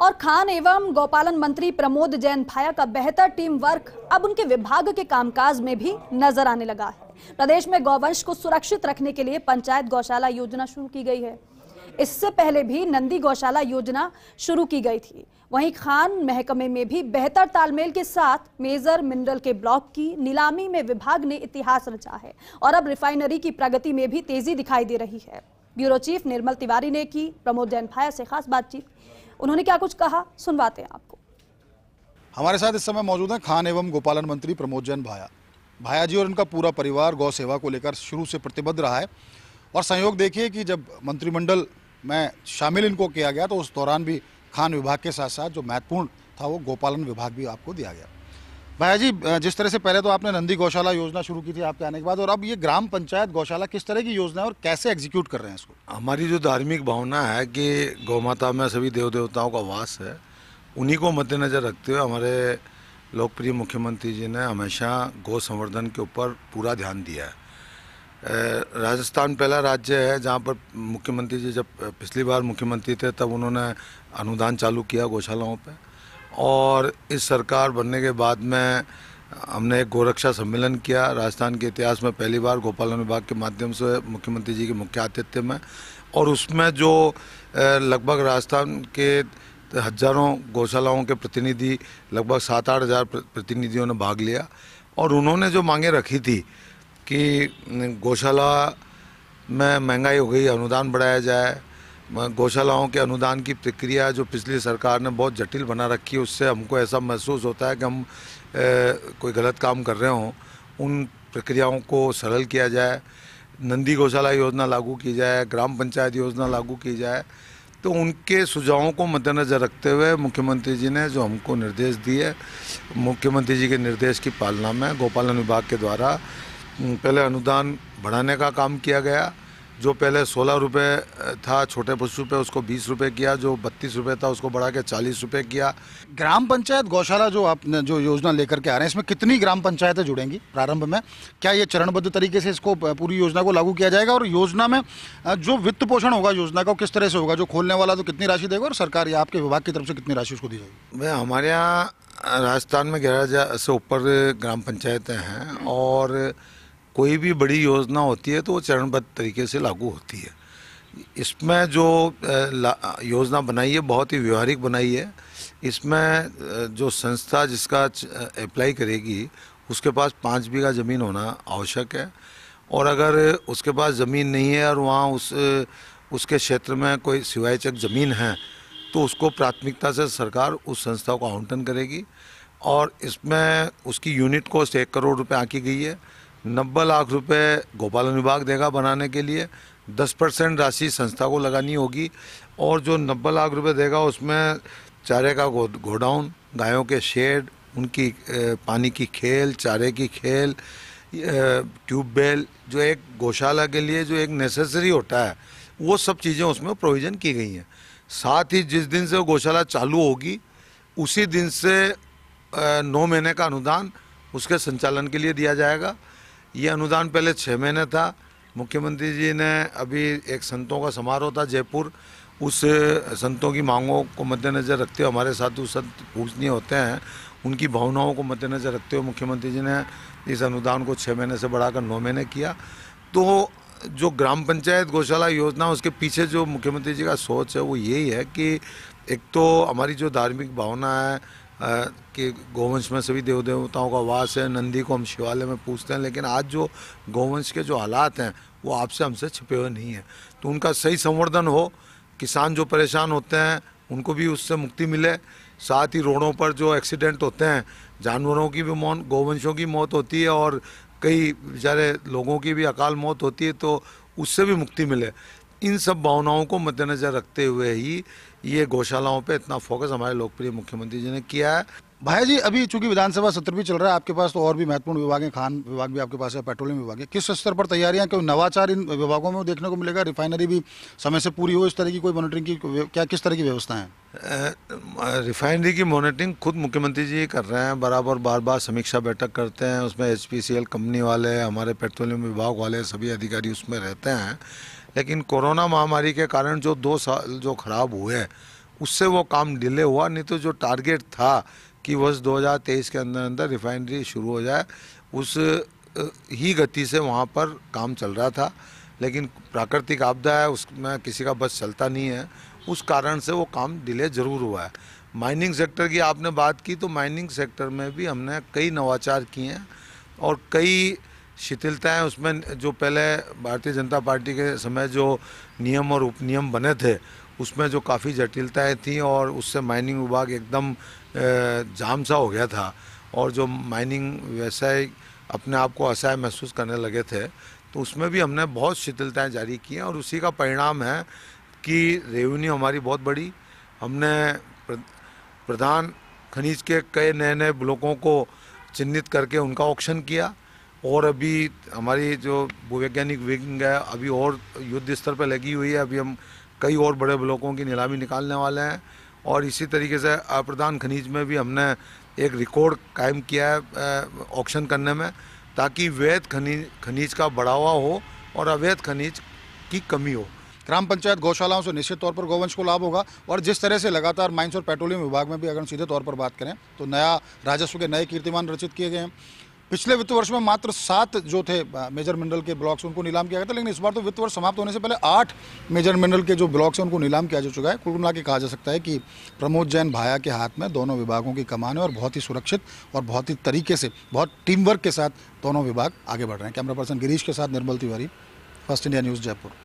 और खान एवं गौपालन मंत्री प्रमोद जैन भाया का बेहतर टीम वर्क अब उनके विभाग के कामकाज में भी नजर आने लगा है प्रदेश में गौवंश को सुरक्षित रखने के लिए पंचायत गौशाला योजना शुरू की गई है इससे पहले भी नंदी गौशाला योजना शुरू की गई थी वहीं खान महकमे में भी बेहतर तालमेल के साथ मेजर मिनरल के ब्लॉक की नीलामी में विभाग ने इतिहास रचा है और अब रिफाइनरी की प्रगति में भी तेजी दिखाई दे रही है ब्यूरो चीफ निर्मल तिवारी ने की प्रमोद जैन भाया से खास बातचीत उन्होंने क्या कुछ कहा सुनवाते हैं आपको हमारे साथ इस समय मौजूद हैं खान एवं गोपालन मंत्री प्रमोद जैन भाया भाया जी और उनका पूरा परिवार गौ सेवा को लेकर शुरू से प्रतिबद्ध रहा है और संयोग देखिए कि जब मंत्रिमंडल में शामिल इनको किया गया तो उस दौरान भी खान विभाग के साथ साथ जो महत्वपूर्ण था वो गोपालन विभाग भी आपको दिया गया भाई जी जिस तरह से पहले तो आपने नंदी गौशाला योजना शुरू की थी आपके आने के बाद और अब ये ग्राम पंचायत गौशाला किस तरह की योजना है और कैसे एग्जीक्यूट कर रहे हैं इसको हमारी जो धार्मिक भावना है कि गौ माता में सभी देव देवताओं का वास है उन्हीं को मद्देनज़र रखते हुए हमारे लोकप्रिय मुख्यमंत्री जी ने हमेशा गौ संवर्धन के ऊपर पूरा ध्यान दिया है राजस्थान पहला राज्य है जहाँ पर मुख्यमंत्री जी जब पिछली बार मुख्यमंत्री थे तब उन्होंने अनुदान चालू किया गौशालाओं पर और इस सरकार बनने के बाद में हमने एक गोरक्षा सम्मेलन किया राजस्थान के इतिहास में पहली बार गोपालन विभाग के माध्यम से मुख्यमंत्री जी के मुख्य आतिथ्य में और उसमें जो लगभग राजस्थान के हजारों गौशालाओं के प्रतिनिधि लगभग सात आठ हज़ार प्रतिनिधियों ने भाग लिया और उन्होंने जो मांगे रखी थी कि गौशाला में महंगाई हो गई अनुदान बढ़ाया जाए गौशालाओं के अनुदान की प्रक्रिया जो पिछली सरकार ने बहुत जटिल बना रखी है उससे हमको ऐसा महसूस होता है कि हम ए, कोई गलत काम कर रहे हों उन प्रक्रियाओं को सरल किया जाए नंदी गौशाला योजना लागू की जाए ग्राम पंचायत योजना लागू की जाए तो उनके सुझावों को मद्देनज़र रखते हुए मुख्यमंत्री जी ने जो हमको निर्देश दिए मुख्यमंत्री जी के निर्देश की पालना में गोपालन विभाग के द्वारा पहले अनुदान बढ़ाने का काम किया गया जो पहले सोलह रुपये था छोटे पशु पे उसको बीस रुपये किया जो बत्तीस रुपये था उसको बढ़ा के चालीस रुपये किया ग्राम पंचायत गौशाला जो आपने जो योजना लेकर के आ रहे हैं इसमें कितनी ग्राम पंचायतें जुड़ेंगी प्रारंभ में क्या ये चरणबद्ध तरीके से इसको पूरी योजना को लागू किया जाएगा और योजना में जो वित्त पोषण होगा योजना का किस तरह से होगा जो खोलने वाला तो कितनी राशि देगा और सरकार या आपके विभाग की तरफ से कितनी राशि उसको दी जाएगी भाई हमारे यहाँ राजस्थान में ग्यारह से ऊपर ग्राम पंचायतें हैं और कोई भी बड़ी योजना होती है तो वो चरणबद्ध तरीके से लागू होती है इसमें जो योजना बनाई है बहुत ही व्यवहारिक बनाई है इसमें जो संस्था जिसका अप्लाई करेगी उसके पास पाँच बीघा ज़मीन होना आवश्यक है और अगर उसके पास ज़मीन नहीं है और वहाँ उस उसके क्षेत्र में कोई सिवायचक ज़मीन है तो उसको प्राथमिकता से सरकार उस संस्था को आवंटन करेगी और इसमें उसकी यूनिट कॉस्ट एक करोड़ रुपए आंकी गई है नब्बे लाख रुपए गोपालन विभाग देगा बनाने के लिए दस परसेंट राशि संस्था को लगानी होगी और जो नब्बे लाख रुपए देगा उसमें चारे का गोडाउन गायों के शेड उनकी पानी की खेल चारे की खेल ट्यूबवेल जो एक गौशाला के लिए जो एक नेसेसरी होता है वो सब चीज़ें उसमें प्रोविज़न की गई हैं साथ ही जिस दिन से वो गौशाला चालू होगी उसी दिन से नौ महीने का अनुदान उसके संचालन के लिए दिया जाएगा ये अनुदान पहले छः महीने था मुख्यमंत्री जी ने अभी एक संतों का समारोह था जयपुर उस संतों की मांगों को मद्देनज़र रखते हुए हमारे साथ उस संत पूजनीय होते हैं उनकी भावनाओं को मद्देनज़र रखते हुए मुख्यमंत्री जी ने इस अनुदान को छः महीने से बढ़ाकर नौ महीने किया तो जो ग्राम पंचायत गौशाला योजना उसके पीछे जो मुख्यमंत्री जी का सोच है वो यही है कि एक तो हमारी जो धार्मिक भावना है कि गोवंश में सभी देव देवताओं का वास है नंदी को हम शिवालय में पूछते हैं लेकिन आज जो गोवंश के जो हालात हैं वो आपसे हमसे छिपे हुए नहीं हैं तो उनका सही संवर्धन हो किसान जो परेशान होते हैं उनको भी उससे मुक्ति मिले साथ ही रोडों पर जो एक्सीडेंट होते हैं जानवरों की भी मौत गोवंशों की मौत होती है और कई बेचारे लोगों की भी अकाल मौत होती है तो उससे भी मुक्ति मिले इन सब भावनाओं को मद्देनज़र रखते हुए ही ये गौशालाओं पे इतना फोकस हमारे लोकप्रिय मुख्यमंत्री जी ने किया है भाई जी अभी चूंकि विधानसभा सत्र भी चल रहा है आपके पास तो और भी महत्वपूर्ण विभाग हैं खान विभाग भी आपके पास है पेट्रोलियम विभाग है किस स्तर पर तैयारियां क्यों नवाचार इन विभागों में देखने को मिलेगा रिफाइनरी भी समय से पूरी हो इस तरह की कोई मॉनिटरिंग की क्या किस तरह की व्यवस्था है रिफाइनरी की मॉनिटरिंग खुद मुख्यमंत्री जी कर रहे हैं बराबर बार बार समीक्षा बैठक करते हैं उसमें एच कंपनी वाले हमारे पेट्रोलियम विभाग वाले सभी अधिकारी उसमें रहते हैं लेकिन कोरोना महामारी के कारण जो दो साल जो ख़राब हुए हैं उससे वो काम डिले हुआ नहीं तो जो टारगेट था कि वर्ष 2023 के अंदर अंदर रिफाइनरी शुरू हो जाए उस ही गति से वहाँ पर काम चल रहा था लेकिन प्राकृतिक आपदा है उसमें किसी का बस चलता नहीं है उस कारण से वो काम डिले ज़रूर हुआ है माइनिंग सेक्टर की आपने बात की तो माइनिंग सेक्टर में भी हमने कई नवाचार किए हैं और कई शिथिलता है उसमें जो पहले भारतीय जनता पार्टी के समय जो नियम और उपनियम बने थे उसमें जो काफ़ी जटिलताएं थी और उससे माइनिंग विभाग एकदम जाम सा हो गया था और जो माइनिंग व्यवसाय अपने आप को असहाय महसूस करने लगे थे तो उसमें भी हमने बहुत शिथिलताएं जारी की हैं और उसी का परिणाम है कि रेवेन्यू हमारी बहुत बड़ी हमने प्रधान खनिज के कई नए नए ब्लॉकों को चिन्हित करके उनका ऑक्शन किया और अभी हमारी जो भूवैज्ञानिक विंग है अभी और युद्ध स्तर पर लगी हुई है अभी हम कई और बड़े ब्लॉकों की नीलामी निकालने वाले हैं और इसी तरीके से अप्रधान खनिज में भी हमने एक रिकॉर्ड कायम किया है ऑक्शन करने में ताकि वैध खनिज खनिज का बढ़ावा हो और अवैध खनिज की कमी हो ग्राम पंचायत गौशालाओं से निश्चित तौर पर गोवंश को लाभ होगा और जिस तरह से लगातार माइंस और पेट्रोलियम विभाग में भी अगर सीधे तौर पर बात करें तो नया राजस्व के नए कीर्तिमान रचित किए गए हैं पिछले वित्त वर्ष में मात्र सात जो थे मेजर मिनरल के ब्लॉक्स उनको नीलाम किया गया था लेकिन इस बार तो वित्त वर्ष समाप्त होने से पहले आठ मेजर मिनरल के जो ब्लॉक्स हैं उनको नीलाम किया जा चुका है कुल मिला के कहा जा सकता है कि प्रमोद जैन भाया के हाथ में दोनों विभागों की कमान है और बहुत ही सुरक्षित और बहुत ही तरीके से बहुत टीम वर्क के साथ दोनों विभाग आगे बढ़ रहे हैं कैमरा पर्सन गिरीश के साथ Nirmal Tiwari first India news Jaipur